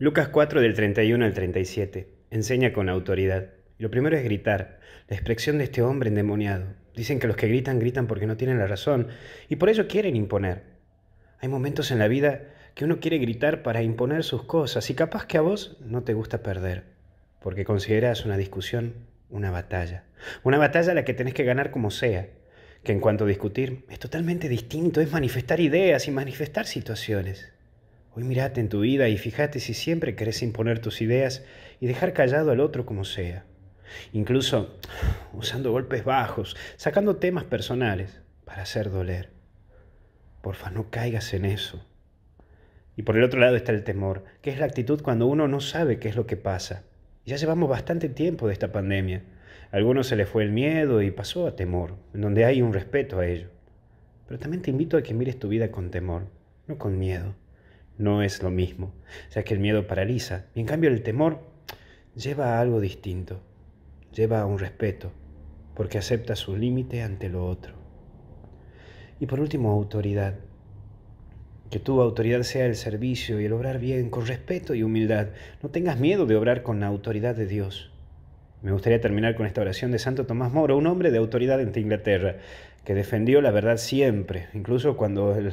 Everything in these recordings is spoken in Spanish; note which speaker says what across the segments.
Speaker 1: Lucas 4 del 31 al 37. Enseña con autoridad. Lo primero es gritar, la expresión de este hombre endemoniado. Dicen que los que gritan gritan porque no tienen la razón y por ello quieren imponer. Hay momentos en la vida que uno quiere gritar para imponer sus cosas y capaz que a vos no te gusta perder, porque consideras una discusión una batalla. Una batalla la que tenés que ganar como sea, que en cuanto a discutir es totalmente distinto, es manifestar ideas y manifestar situaciones. Y en tu vida y fíjate si siempre querés imponer tus ideas y dejar callado al otro como sea. Incluso usando golpes bajos, sacando temas personales para hacer doler. Porfa, no caigas en eso. Y por el otro lado está el temor, que es la actitud cuando uno no sabe qué es lo que pasa. Ya llevamos bastante tiempo de esta pandemia. A algunos se les fue el miedo y pasó a temor, en donde hay un respeto a ello. Pero también te invito a que mires tu vida con temor, no con miedo no es lo mismo, ya que el miedo paraliza, y en cambio el temor lleva a algo distinto, lleva a un respeto, porque acepta su límite ante lo otro. Y por último, autoridad. Que tu autoridad sea el servicio y el obrar bien, con respeto y humildad. No tengas miedo de obrar con la autoridad de Dios. Me gustaría terminar con esta oración de Santo Tomás Moro, un hombre de autoridad en Inglaterra, que defendió la verdad siempre, incluso cuando el,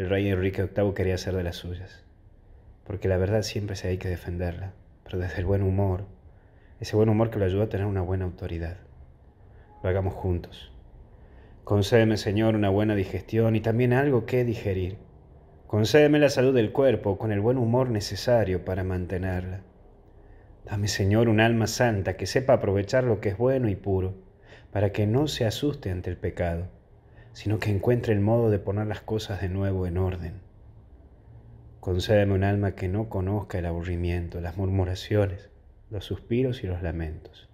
Speaker 1: el rey Enrique VIII quería ser de las suyas, porque la verdad siempre se hay que defenderla, pero desde el buen humor, ese buen humor que lo ayuda a tener una buena autoridad. Lo hagamos juntos. Concédeme, Señor, una buena digestión y también algo que digerir. Concédeme la salud del cuerpo con el buen humor necesario para mantenerla. Dame, Señor, un alma santa que sepa aprovechar lo que es bueno y puro, para que no se asuste ante el pecado sino que encuentre el modo de poner las cosas de nuevo en orden. Concédeme un alma que no conozca el aburrimiento, las murmuraciones, los suspiros y los lamentos,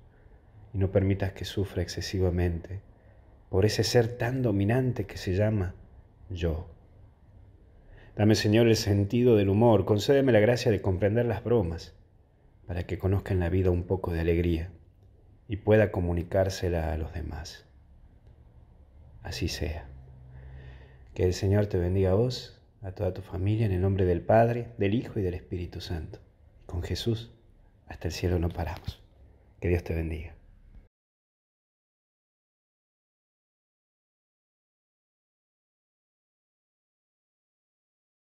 Speaker 1: y no permitas que sufra excesivamente por ese ser tan dominante que se llama yo. Dame, Señor, el sentido del humor, concédeme la gracia de comprender las bromas, para que conozca en la vida un poco de alegría y pueda comunicársela a los demás así sea. Que el Señor te bendiga a vos, a toda tu familia, en el nombre del Padre, del Hijo y del Espíritu Santo. Con Jesús, hasta el cielo no paramos. Que Dios te bendiga.